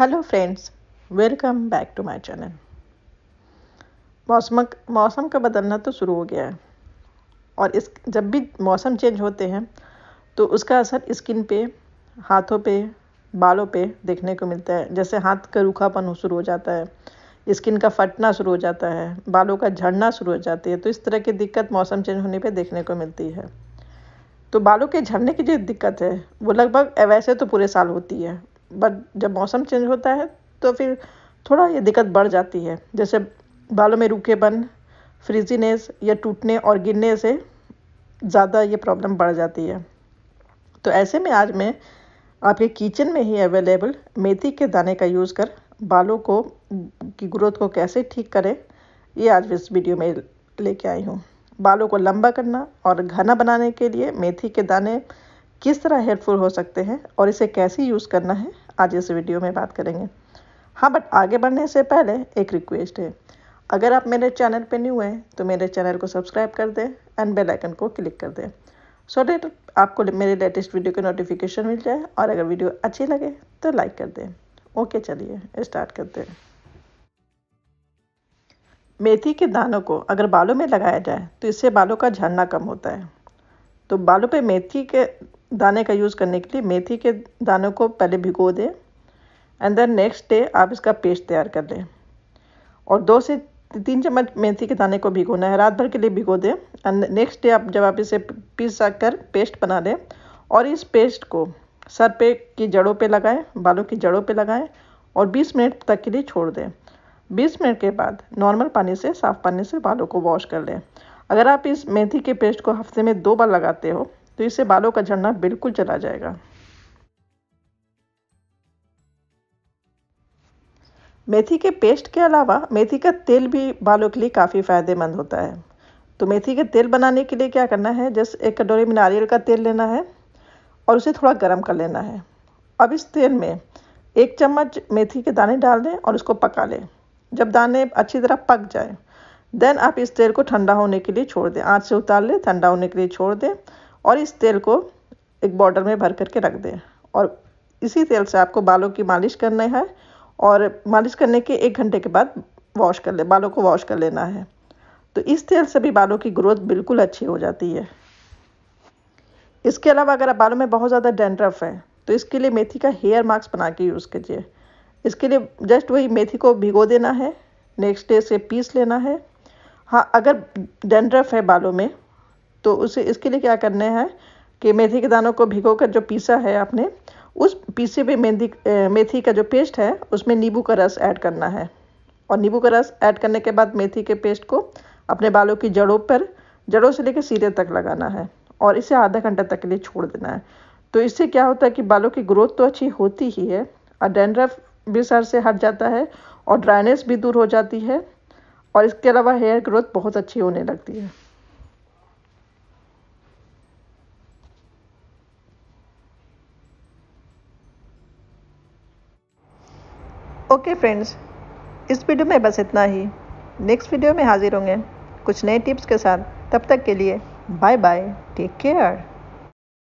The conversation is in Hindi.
hello friends welcome back to my channel मौसम मौसम का बदलना तो शुरू हो गया है और इस जब भी मौसम चेंज होते हैं तो उसका असर स्किन पे हाथों पे बालों पे देखने को मिलता है जैसे हाथ का रूखापन शुरू हो जाता है स्किन का फटना शुरू हो जाता है बालों का झड़ना शुरू हो जाती है तो इस तरह की दिक्कत मौसम चेंज होने पर देखने को मिलती है तो बालों के झड़ने की जो दिक्कत है वो लगभग वैसे तो पूरे साल होती है बट जब मौसम चेंज होता है तो फिर थोड़ा ये दिक्कत बढ़ जाती है जैसे बालों में रूखेपन फ्रिजीनेस या टूटने और गिरने से ज़्यादा ये प्रॉब्लम बढ़ जाती है तो ऐसे में आज मैं आपके किचन में ही अवेलेबल मेथी के दाने का यूज़ कर बालों को की ग्रोथ को कैसे ठीक करें ये आज इस वीडियो में लेके आई हूँ बालों को लंबा करना और घना बनाने के लिए मेथी के दाने किस तरह हेल्पफुल हो सकते हैं और इसे कैसे यूज़ करना है आज इस वीडियो में बात करेंगे हाँ बट आगे बढ़ने से पहले एक रिक्वेस्ट है अगर आप मेरे चैनल पे न्यू हैं तो मेरे चैनल को सब्सक्राइब कर दें एंड बेल आइकन को क्लिक कर दें सो so डेट आपको मेरे लेटेस्ट वीडियो की नोटिफिकेशन मिल जाए और अगर वीडियो अच्छी लगे तो लाइक कर दें ओके चलिए स्टार्ट करते हैं मेथी के दानों को अगर बालों में लगाया जाए तो इससे बालों का झड़ना कम होता है तो बालों पे मेथी के दाने का यूज़ करने के लिए मेथी के दानों को पहले भिगो दें एंड देन नेक्स्ट डे आप इसका पेस्ट तैयार कर लें और दो से तीन चम्मच मेथी के दाने को भिगोना है रात भर के लिए भिगो दें एंड नेक्स्ट डे आप जब आप इसे पीस कर पेस्ट बना लें और इस पेस्ट को सर पे की जड़ों पे लगाएं बालों की जड़ों पे लगाएं और 20 मिनट तक के लिए छोड़ दें 20 मिनट के बाद नॉर्मल पानी से साफ़ पानी से बालों को वॉश कर लें अगर आप इस मेथी के पेस्ट को हफ्ते में दो बार लगाते हो तो इससे बालों का झड़ना बिल्कुल चला जाएगा मेथी के पेस्ट के अलावा मेथी का तेल भी बालों के लिए काफ़ी फ़ायदेमंद होता है तो मेथी का तेल बनाने के लिए क्या करना है जैसे एक कटोरी में नारियल का तेल लेना है और उसे थोड़ा गर्म कर लेना है अब इस तेल में एक चम्मच मेथी के दाने डाल दें और उसको पका लें जब दाने अच्छी तरह पक जाए देन आप इस तेल को ठंडा होने के लिए छोड़ दें आँच से उतार लें ठंडा होने के लिए छोड़ दें और इस तेल को एक बॉर्डर में भर करके रख दें और इसी तेल से आपको बालों की मालिश करना है और मालिश करने के एक घंटे के बाद वॉश कर ले बालों को वॉश कर लेना है तो इस तेल से भी बालों की ग्रोथ बिल्कुल अच्छी हो जाती है इसके अलावा अगर आप बालों में बहुत ज़्यादा डेंड्रफ है तो इसके लिए मेथी का हेयर मास्क बना के यूज़ कीजिए इसके लिए जस्ट वही मेथी को भिगो देना है नेक्स्ट डे से पीस लेना है हाँ अगर डेंड्रफ है बालों में तो उसे इसके लिए क्या करना है कि मेथी के दानों को भिगो कर जो पीसा है आपने उस पीसे हुए मेहंदी मेथी का जो पेस्ट है उसमें नींबू का रस ऐड करना है और नींबू का रस ऐड करने के बाद मेथी के पेस्ट को अपने बालों की जड़ों पर जड़ों से लेकर सीधे तक लगाना है और इसे आधा घंटा तक के लिए छोड़ देना है तो इससे क्या होता है कि बालों की ग्रोथ तो अच्छी होती ही है और डेंड्रफ भी सर से हट जाता है और ड्राइनेस भी दूर हो जाती है और इसके अलावा हेयर ग्रोथ बहुत अच्छी होने लगती है ओके फ्रेंड्स इस वीडियो में बस इतना ही नेक्स्ट वीडियो में हाजिर होंगे कुछ नए टिप्स के साथ तब तक के लिए बाय बाय टेक केयर